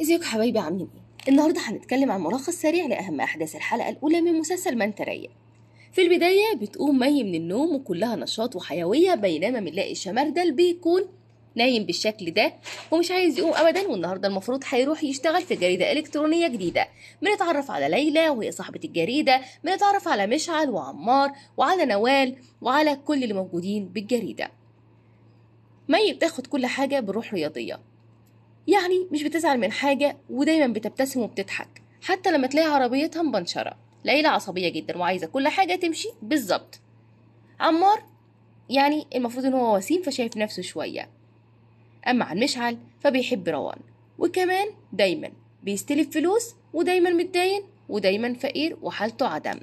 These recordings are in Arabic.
ازيكم حبايبي عاملين ايه النهارده هنتكلم عن ملخص سريع لاهم احداث الحلقه الاولى من مسلسل من تريا في البدايه بتقوم مي من النوم وكلها نشاط وحيويه بينما بنلاقي الشمردل بيكون نايم بالشكل ده ومش عايز يقوم ابدا والنهارده المفروض هيروح يشتغل في جريده الكترونيه جديده بنتعرف على ليلى وهي صاحبه الجريده بنتعرف على مشعل وعمار وعلى نوال وعلى كل اللي موجودين بالجريده مي بتاخد كل حاجه بروح رياضيه يعني مش بتزعل من حاجة ودايما بتبتسم وبتضحك حتى لما تلاقي عربيتها مبنشرة ليلى عصبية جدا وعايزة كل حاجة تمشي بالظبط عمار يعني المفروض ان هو وسيم فشايف نفسه شوية أما عن مشعل فبيحب روان وكمان دايما بيستلف فلوس ودايما متداين ودايما فقير وحالته عدم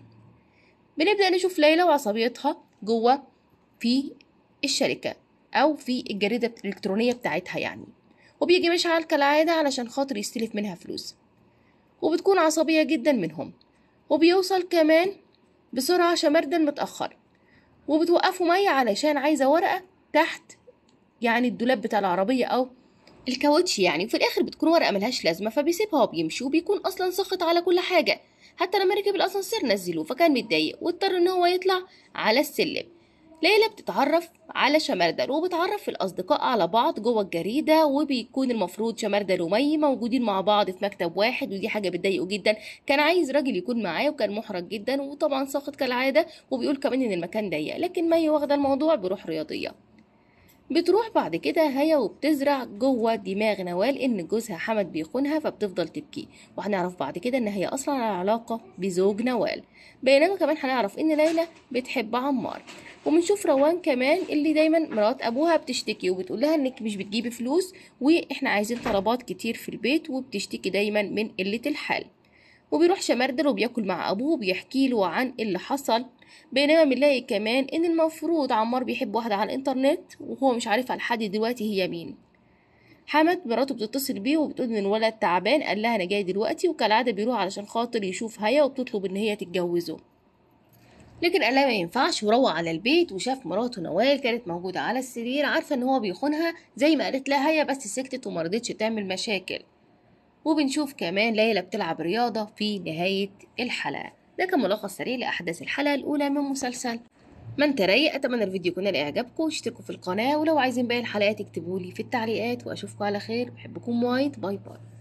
بنبدأ نشوف ليلى وعصبيتها جوه في الشركة أو في الجريدة الإلكترونية بتاعتها يعني وبيجي مشعل كالعادة علشان خاطر يستلف منها فلوس وبتكون عصبية جدا منهم وبيوصل كمان بسرعة شمردا متأخر وبتوقفه مية علشان عايزة ورقة تحت يعني الدولاب بتاع العربية أو الكاوتش يعني وفي الآخر بتكون ورقة ملهاش لازمة فبيسيبها وبيمشي وبيكون أصلا سخط على كل حاجة حتى لما ركب الأسانسير نزلوه فكان متضايق واضطر إن هو يطلع على السلم ليلى بتتعرف على شمردل وبتعرف الأصدقاء على بعض جوه الجريدة وبيكون المفروض شمردل ومي موجودين مع بعض في مكتب واحد ودي حاجة بتضايقه جدا كان عايز راجل يكون معاه وكان محرج جدا وطبعا ساخط كالعادة وبيقول كمان إن المكان ضيق لكن مي واخدة الموضوع بروح رياضية بتروح بعد كده هيا وبتزرع جوه دماغ نوال ان جوزها حمد بيخونها فبتفضل تبكي وهنعرف بعد كده ان هي اصلا على علاقه بزوج نوال بينما كمان هنعرف ان ليلى بتحب عمار وبنشوف روان كمان اللي دايما مرات ابوها بتشتكي وبتقول لها انك مش بتجيبي فلوس واحنا عايزين طلبات كتير في البيت وبتشتكي دايما من قله الحال وبيروح شمردل وبياكل مع ابوه وبيحكي له عن اللي حصل بينما بنلاقي كمان ان المفروض عمار بيحب واحده على الانترنت وهو مش عارفها لحد دلوقتي هي مين حمد مراته بتتصل بيه وبتقول ان الولد تعبان قال لها انا جاي دلوقتي وكالعاده بيروح علشان خاطر يشوف هيا وبتطلب ان هي تتجوزه لكن قال لها ما ينفعش وروح على البيت وشاف مراته نوال كانت موجوده على السرير عارفه ان هو بيخونها زي ما قالت لها هيا بس سكتت ومرضتش تعمل مشاكل وبنشوف كمان ليلى بتلعب رياضة في نهاية الحلقة ده كان ملخص سريع لأحداث الحلقة الأولى من مسلسل من تري أتمنى الفيديو يكون لإعجابكم واشتركوا في القناة ولو عايزين باقي الحلقات اكتبولي في التعليقات وأشوفكم على خير بحبكم وايد باي باي